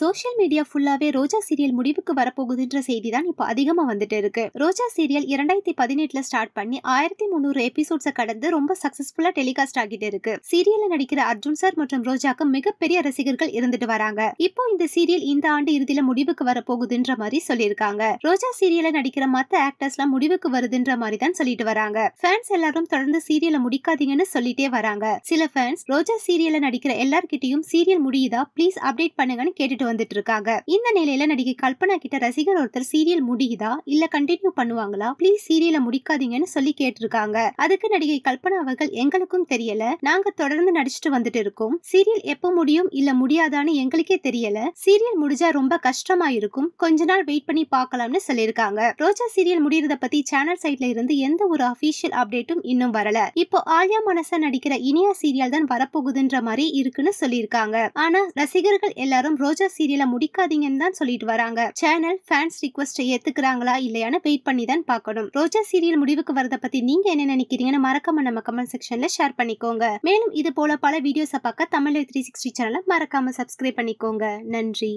social media ஃபுல்லாவே ரோஜா serial முடிவுக்கு வரப்போகுதுன்ற செய்தி தான் இப்போ அதிகமாக வந்துட்டு இருக்கு ரோஜா சீரியல் இரண்டாயிரத்தி பதினெட்டுல ஸ்டார்ட் பண்ணி ஆயிரத்தி முந்நூறு எபிசோட்ஸை கடந்து ரொம்ப சக்சஸ்ஃபுல்லா டெலிகாஸ்ட் ஆகிட்டு இருக்கு சீரியல்ல நடிக்கிற அர்ஜுன் சார் மற்றும் ரோஜாக்கு மிகப்பெரிய ரசிகர்கள் இருந்துட்டு வராங்க இப்போ இந்த சீரியல் இந்த ஆண்டு இறுதியில முடிவுக்கு வரப்போகுதுன்ற மாதிரி சொல்லியிருக்காங்க ரோஜா சீரியல நடிக்கிற மற்ற ஆக்டர்ஸ் முடிவுக்கு வருதுன்ற மாதிரி தான் சொல்லிட்டு வராங்க ஃபேன்ஸ் எல்லாரும் தொடர்ந்து சீரியலை முடிக்காதீங்கன்னு சொல்லிட்டே வராங்க சில ஃபேன்ஸ் ரோஜா சீரியல நடிக்கிற எல்லார்கிட்டையும் சீரியல் முடியுதா ப்ளீஸ் அப்டேட் பண்ணுங்கன்னு கேட்டுட்டு எடுத்துட்டு வந்துட்டு இருக்காங்க இந்த நிலையில நடிகை கல்பனா கிட்ட ரசிகர் ஒருத்தர் சீரியல் முடியுதா இல்ல கண்டினியூ பண்ணுவாங்களா பிளீஸ் சீரியல முடிக்காதீங்கன்னு சொல்லி கேட்டிருக்காங்க அதுக்கு நடிகை கல்பனா அவர்கள் எங்களுக்கும் தெரியல நாங்க தொடர்ந்து நடிச்சுட்டு வந்துட்டு இருக்கோம் சீரியல் எப்போ முடியும் இல்ல முடியாதான்னு எங்களுக்கே தெரியல சீரியல் முடிஞ்சா ரொம்ப கஷ்டமா இருக்கும் கொஞ்ச நாள் வெயிட் பண்ணி பார்க்கலாம்னு சொல்லியிருக்காங்க ரோஜா சீரியல் முடியறத பத்தி சேனல் சைட்ல இருந்து எந்த ஒரு அபிஷியல் அப்டேட்டும் இன்னும் வரல இப்போ ஆலியா மனசா நடிக்கிற இனியா சீரியல் தான் வரப்போகுதுன்ற மாதிரி இருக்குன்னு சொல்லியிருக்காங்க ஆனா ரசிகர்கள் எல்லாரும் ரோஜா சீரியலை முடிக்காதீங்கன்னு தான் சொல்லிட்டு வராங்க சேனல் ஃபேன்ஸ் ரிக்வஸ்ட் ஏத்துக்கிறாங்களா இல்லையான்னு வெயிட் பண்ணி தான் பார்க்கணும் ரோஜா சீரியல் முடிவுக்கு வரத பத்தி நீங்க என்ன நினைக்கிறீங்கன்னு மறக்காம நம்ம கமெண்ட் செக்ஷன்ல ஷேர் பண்ணிக்கோங்க மேலும் இது போல பல வீடியோஸை பார்க்க தமிழ் த்ரீ சிக்ஸ்டி சேனலை மறக்காம சப்ஸ்கிரைப் பண்ணிக்கோங்க நன்றி